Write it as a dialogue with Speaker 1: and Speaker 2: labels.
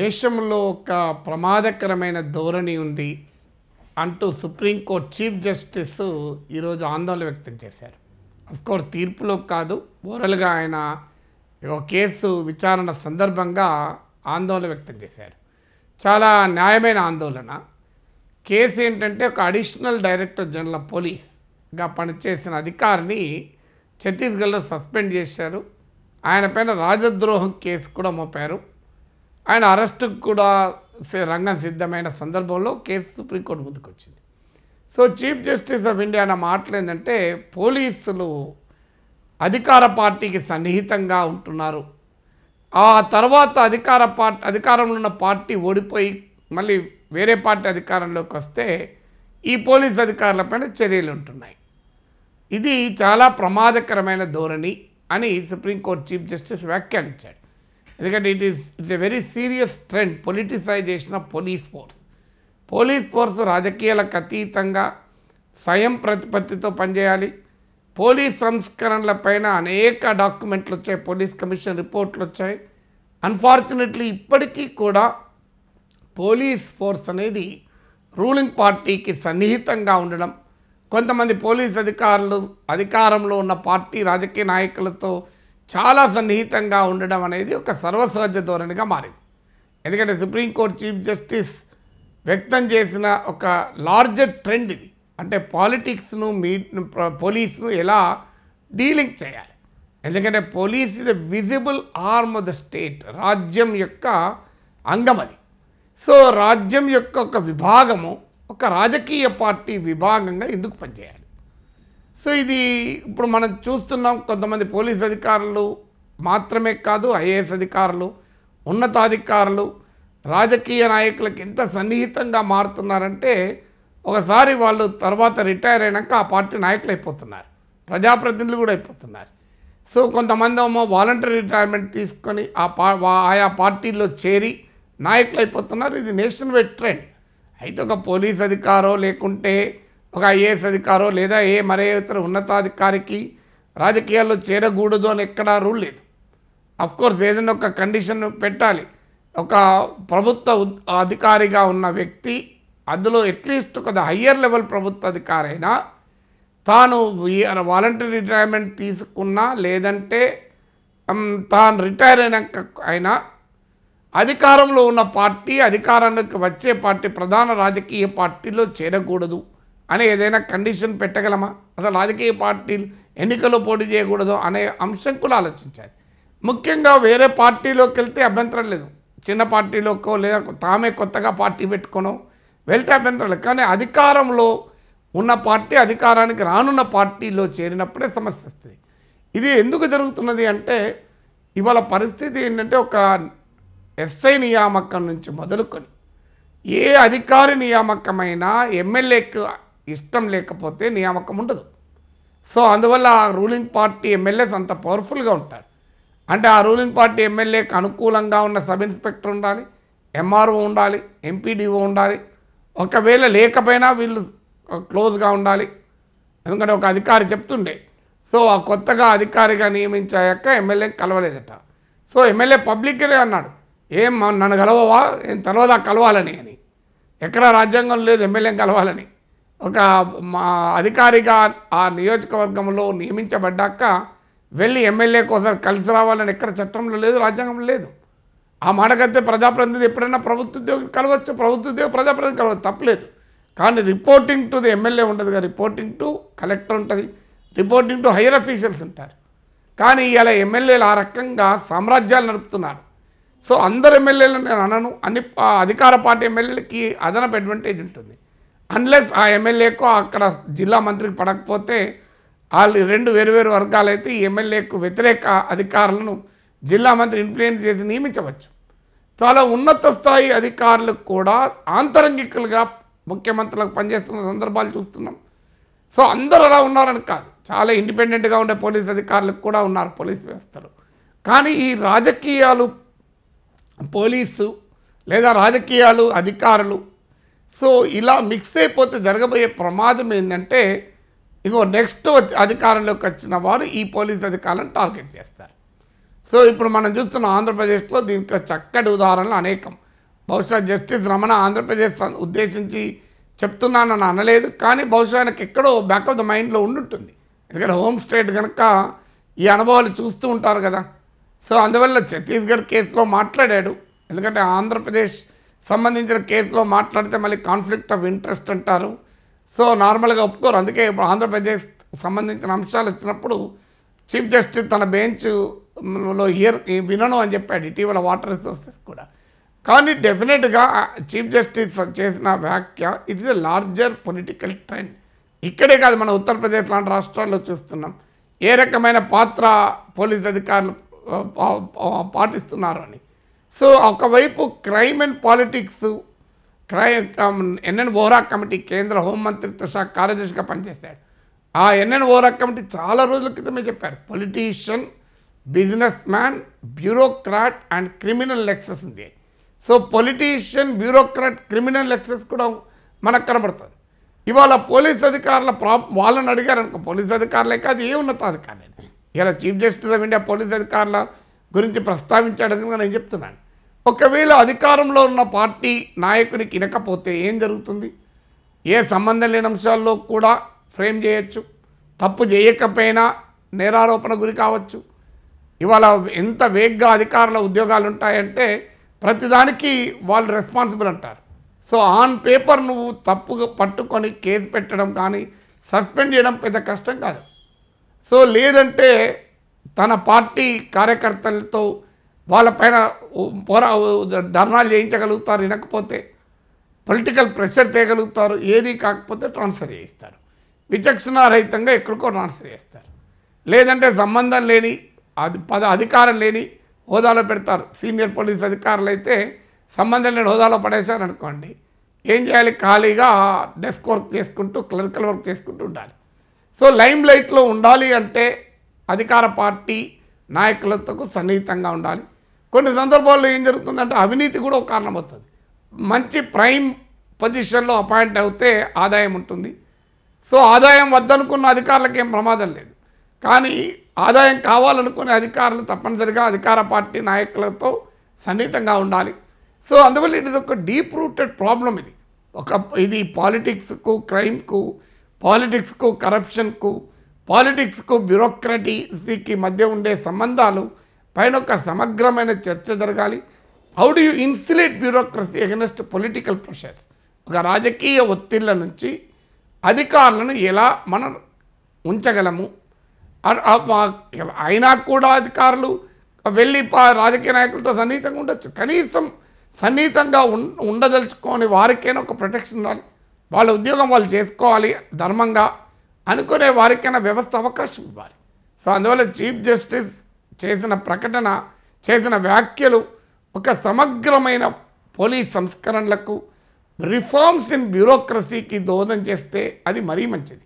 Speaker 1: దేశంలో ఒక ప్రమాదకరమైన ధోరణి ఉంది అంటూ సుప్రీంకోర్టు చీఫ్ జస్టిస్ ఈరోజు ఆందోళన వ్యక్తం చేశారు అఫ్కోర్స్ తీర్పులో కాదు ఓరల్గా ఆయన ఒక కేసు విచారణ సందర్భంగా ఆందోళన వ్యక్తం చేశారు చాలా న్యాయమైన ఆందోళన కేసు ఏంటంటే ఒక అడిషనల్ డైరెక్టర్ జనరల్ పోలీస్గా పనిచేసిన అధికారిని ఛత్తీస్గఢ్లో సస్పెండ్ చేశారు ఆయన పైన రాజద్రోహం కేసు కూడా మోపారు ఆయన అరెస్టుకు కూడా రంగం సిద్ధమైన సందర్భంలో కేసు సుప్రీంకోర్టు ముందుకు వచ్చింది so chief justice of India అన్న మాటలు ఏంటంటే పోలీసులు అధికార పార్టీకి సన్నిహితంగా ఉంటున్నారు ఆ తర్వాత అధికార పార్టీ అధికారంలో ఉన్న పార్టీ ఓడిపోయి మళ్ళీ వేరే పార్టీ అధికారంలోకి వస్తే ఈ పోలీస్ అధికారులపైన చర్యలు ఉంటున్నాయి ఇది చాలా ప్రమాదకరమైన ధోరణి అని సుప్రీంకోర్టు చీఫ్ జస్టిస్ వ్యాఖ్యానించాడు ఎందుకంటే it is it's a very serious trend politicisation of police force police force రాజకీయాలకు అతీతంగా స్వయం ప్రతిపత్తితో పనిచేయాలి పోలీస్ సంస్కరణల పైన అనేక డాక్యుమెంట్లు వచ్చాయి పోలీస్ కమిషన్ రిపోర్ట్లు వచ్చాయి అన్ఫార్చునేట్లీ ఇప్పటికీ కూడా పోలీస్ ఫోర్స్ అనేది రూలింగ్ పార్టీకి సన్నిహితంగా ఉండడం కొంతమంది పోలీస్ అధికారులు అధికారంలో ఉన్న పార్టీ రాజకీయ నాయకులతో చాలా సన్నిహితంగా ఉండడం అనేది ఒక సర్వసహజ ధోరణిగా మారింది ఎందుకంటే సుప్రీంకోర్టు చీఫ్ జస్టిస్ వ్యక్తం చేసిన ఒక లార్జర్ ట్రెండ్ ఇది అంటే పాలిటిక్స్ను మీ పోలీస్ను ఎలా డీలింగ్ చేయాలి ఎందుకంటే police is a visible arm of the state రాజ్యం యొక్క అంగం అది సో రాజ్యం యొక్క ఒక విభాగము ఒక రాజకీయ పార్టీ విభాగంగా ఎందుకు పనిచేయాలి సో ఇది ఇప్పుడు మనం చూస్తున్నాం కొంతమంది పోలీస్ అధికారులు మాత్రమే కాదు ఐఏఎస్ అధికారులు ఉన్నతాధికారులు రాజకీయ నాయకులకు ఎంత సన్నిహితంగా మారుతున్నారంటే ఒకసారి వాళ్ళు తర్వాత రిటైర్ అయినాక ఆ పార్టీ నాయకులు అయిపోతున్నారు ప్రజాప్రతినిధులు కూడా అయిపోతున్నారు సో కొంతమంది ఏమో వాలంటరీ రిటైర్మెంట్ తీసుకొని ఆ పా ఆయా పార్టీల్లో చేరి నాయకులు అయిపోతున్నారు ఇది నేషనల్ వైడ్ ట్రెండ్ అయితే ఒక పోలీస్ అధికారో లేకుంటే ఒక ఐఏఎస్ అధికారో లేదా ఏ మరే ఇతర ఉన్నతాధికారికి రాజకీయాల్లో చేరకూడదు అని ఎక్కడా రూల్ లేదు కోర్స్ ఏదైనా ఒక కండిషన్ పెట్టాలి ఒక ప్రభుత్వ అధికారిగా ఉన్న వ్యక్తి అందులో అట్లీస్ట్ ఒక హయ్యర్ లెవెల్ ప్రభుత్వ అధికారైనా తాను వాలంటరీ రిటైర్మెంట్ తీసుకున్నా లేదంటే తాను రిటైర్ అయినాక అయినా అధికారంలో ఉన్న పార్టీ అధికారానికి వచ్చే పార్టీ ప్రధాన రాజకీయ పార్టీలో చేరకూడదు అనే ఏదైనా కండిషన్ పెట్టగలమా అసలు రాజకీయ పార్టీలు ఎన్నికల్లో పోటీ చేయకూడదు అనే అంశం కూడా ఆలోచించాలి ముఖ్యంగా వేరే పార్టీలోకి వెళ్తే అభ్యంతరం లేదు చిన్న పార్టీలోకో లేదా తామే కొత్తగా పార్టీ పెట్టుకోను వెళ్తే అభ్యంతరం లేదు కానీ అధికారంలో ఉన్న పార్టీ అధికారానికి రానున్న పార్టీలో చేరినప్పుడే సమస్య వస్తుంది ఇది ఎందుకు జరుగుతున్నది అంటే ఇవాళ పరిస్థితి ఏంటంటే ఒక ఎస్ఐ నియామకం నుంచి మొదలుకొని ఏ అధికారి నియామకమైనా ఎమ్మెల్యేకి ఇష్టం లేకపోతే నియామకం ఉండదు సో అందువల్ల ఆ రూలింగ్ పార్టీ ఎమ్మెల్యేస్ అంత పవర్ఫుల్గా ఉంటారు అంటే ఆ రూలింగ్ పార్టీ ఎమ్మెల్యేకి అనుకూలంగా ఉన్న సబ్ ఇన్స్పెక్టర్ ఉండాలి ఎంఆర్ఓ ఉండాలి ఎంపీడీఓ ఉండాలి ఒకవేళ లేకపోయినా వీళ్ళు క్లోజ్గా ఉండాలి ఎందుకంటే ఒక అధికారి చెప్తుండే సో ఆ కొత్తగా అధికారిగా నియమించాక ఎమ్మెల్యే కలవలేదట సో ఎమ్మెల్యే పబ్లిక్లే అన్నాడు ఏం నన్ను కలవవా ఏం తర్వాత కలవాలని అని ఎక్కడా రాజ్యాంగం లేదు ఎమ్మెల్యే కలవాలని ఒక మా అధికారిగా ఆ నియోజకవర్గంలో నియమించబడ్డాక వెళ్ళి ఎమ్మెల్యే కోసం కలిసి రావాలని ఎక్కడ చట్టంలో లేదు రాజ్యాంగంలో లేదు ఆ మాటకైతే ప్రజాప్రతినిధి ఎప్పుడైనా ప్రభుత్వ ఉద్యోగం కలవచ్చు ప్రభుత్వ ఉద్యోగి ప్రజాప్రతినిధి కలవచ్చు తప్పలేదు కానీ రిపోర్టింగ్ టు ది ఎమ్మెల్యే ఉండదు కదా రిపోర్టింగ్ టు కలెక్టర్ ఉంటుంది రిపోర్టింగ్ టు హైయర్ అఫీషియల్స్ ఉంటారు కానీ ఇలా ఎమ్మెల్యేలు ఆ రకంగా సామ్రాజ్యాలు నడుపుతున్నారు సో అందరు ఎమ్మెల్యేలు నేను అనను అన్ని అధికార పార్టీ ఎమ్మెల్యేలకి అదనపు అడ్వాంటేజ్ ఉంటుంది అన్లెస్ ఆ ఎమ్మెల్యేకో అక్కడ జిల్లా మంత్రికి పడకపోతే వాళ్ళు రెండు వేరువేరు వర్గాలైతే ఈ ఎమ్మెల్యేకు వ్యతిరేక అధికారులను జిల్లా మంత్రి ఇన్ఫ్లుయెన్స్ చేసి నియమించవచ్చు చాలా ఉన్నత స్థాయి అధికారులకు కూడా ఆంతరంగికులుగా ముఖ్యమంత్రులకు పనిచేస్తున్న సందర్భాలు చూస్తున్నాం సో అందరూ అలా ఉన్నారని కాదు చాలా ఇండిపెండెంట్గా ఉండే పోలీస్ అధికారులకు కూడా ఉన్నారు పోలీస్ వ్యవస్థలు కానీ ఈ రాజకీయాలు పోలీసు లేదా రాజకీయాలు అధికారులు సో ఇలా మిక్స్ అయిపోతే జరగబోయే ప్రమాదం ఏంటంటే ఇంకో నెక్స్ట్ అధికారంలోకి వచ్చిన వారు ఈ పోలీస్ అధికారులను టార్గెట్ చేస్తారు సో ఇప్పుడు మనం చూస్తున్న ఆంధ్రప్రదేశ్లో దీనికి చక్కటి ఉదాహరణలు అనేకం బహుశా జస్టిస్ రమణ ఆంధ్రప్రదేశ్ ఉద్దేశించి చెప్తున్నానని అనలేదు కానీ బహుశా ఆయనకి ఎక్కడో బ్యాక్ ఆఫ్ ద మైండ్లో ఉండుంటుంది ఎందుకంటే హోమ్ స్టేట్ కనుక ఈ అనుభవాలు చూస్తూ ఉంటారు కదా సో అందువల్ల ఛత్తీస్గఢ్ కేసులో మాట్లాడాడు ఎందుకంటే ఆంధ్రప్రదేశ్ సంబంధించిన కేసులో మాట్లాడితే మళ్ళీ కాన్ఫ్లిక్ట్ ఆఫ్ ఇంట్రెస్ట్ అంటారు సో నార్మల్గా ఒప్పుకోరు అందుకే ఇప్పుడు ఆంధ్రప్రదేశ్ సంబంధించిన అంశాలు వచ్చినప్పుడు చీఫ్ జస్టిస్ తన బెంచ్లో హియర్ వినను అని చెప్పాడు ఇటీవల వాటర్ రిసోర్సెస్ కూడా కానీ డెఫినెట్గా చీఫ్ జస్టిస్ చేసిన వ్యాఖ్య it is a larger political trend ఇక్కడే కాదు మన ఉత్తరప్రదేశ్ లాంటి రాష్ట్రాల్లో చూస్తున్నాం ఏ రకమైన పాత్ర పోలీస్ అధికారులు పాటిస్తున్నారు అని సో ఒకవైపు క్రైమ్ అండ్ పాలిటిక్స్ క్రై ఎన్ఎన్ ఓరా కమిటీ కేంద్ర హోంమంత్రిత్వ శాఖ కార్యదర్శిగా పనిచేశాడు ఆ ఎన్ఎన్ ఓరా కమిటీ చాలా రోజుల క్రితమే చెప్పారు politician businessman bureaucrat and criminal nexus ఉంది so politician bureaucrat criminal nexus కూడా మనకు కనబడుతుంది ఇవాళ పోలీస్ అధికారుల ప్రా వాళ్ళని అడిగారు అనుకో పోలీస్ అధికారులే కాదు ఏ ఉన్నతాధికారులే ఇలా chief justice of India police అధికారుల గురించి ప్రస్తావించాడు నేను చెప్తున్నాను ఒకవేళ అధికారంలో ఉన్న పార్టీ నాయకునికి ఇనకపోతే ఏం జరుగుతుంది ఏ సంబంధం లేని అంశాల్లో కూడా ఫ్రేమ్ చేయొచ్చు తప్పు చేయకపోయినా నేరారోపణ గురి కావచ్చు ఇవాళ ఎంత వేగ్గా అధికారుల ఉద్యోగాలు ఉంటాయంటే ప్రతిదానికి వాళ్ళు రెస్పాన్సిబుల్ అంటారు సో ఆన్ పేపర్ నువ్వు తప్పుగా పట్టుకొని కేసు పెట్టడం కానీ సస్పెండ్ చేయడం పెద్ద కష్టం కాదు సో లేదంటే తన పార్టీ కార్యకర్తలతో వాళ్ళపైన పోరా ధర్నాలు చేయించగలుగుతారు వినకపోతే పొలిటికల్ ప్రెషర్ తేగలుగుతారు ఏది కాకపోతే ట్రాన్స్ఫర్ చేయిస్తారు విచక్షణారహితంగా ఎక్కడికో ట్రాన్స్ఫర్ చేస్తారు లేదంటే సంబంధం లేని అది పద అధికారం లేని హోదాలో పెడతారు సీనియర్ పోలీస్ అధికారులు అయితే సంబంధం లేని హోదాలో పడేశారు అనుకోండి ఏం చేయాలి ఖాళీగా డెస్క్ వర్క్ చేసుకుంటూ క్లరికల్ వర్క్ చేసుకుంటూ ఉండాలి సో లైమ్ లైట్లో ఉండాలి అంటే అధికార పార్టీ నాయకులతో సన్నిహితంగా ఉండాలి కొన్ని సందర్భాల్లో ఏం జరుగుతుందంటే అవినీతి కూడా ఒక కారణం అవుతుంది మంచి ప్రైమ్ పొజిషన్లో అపాయింట్ అవుతే ఆదాయం ఉంటుంది సో ఆదాయం వద్దనుకున్న అధికారులకు ఏం ప్రమాదం లేదు కానీ ఆదాయం కావాలనుకునే అధికారులు తప్పనిసరిగా అధికార పార్టీ నాయకులతో సన్నిహితంగా ఉండాలి సో అందువల్ల ఇట్ ఇస్ ఒక డీప్ రూటెడ్ ప్రాబ్లం ఇది ఒక ఇది పాలిటిక్స్కు క్రైమ్కు పాలిటిక్స్కు కరప్షన్కు పాలిటిక్స్కు బ్యూరోక్రటీకి మధ్య ఉండే సంబంధాలు పైన ఒక సమగ్రమైన చర్చ జరగాలి how do you insulate bureaucracy against political pressures ఒక రాజకీయ ఒత్తిళ్ల నుంచి అధికారులను ఎలా మనం ఉంచగలము అయినా కూడా అధికారులు వెళ్ళి రాజకీయ నాయకులతో సన్నిహితంగా ఉండొచ్చు కనీసం సన్నిహితంగా ఉండదలుచుకొని వారికైనా ఒక ప్రొటెక్షన్ ఉండాలి వాళ్ళ ఉద్యోగం వాళ్ళు చేసుకోవాలి ధర్మంగా అనుకునే వారికైనా వ్యవస్థ అవకాశం ఇవ్వాలి సో అందువల్ల చీఫ్ జస్టిస్ చేసిన ప్రకటన చేసిన వ్యాఖ్యలు ఒక సమగ్రమైన పోలీస్ సంస్కరణలకు రిఫార్మ్స్ ఇన్ బ్యూరోక్రసీకి దోహదం చేస్తే అది మరీ మంచిది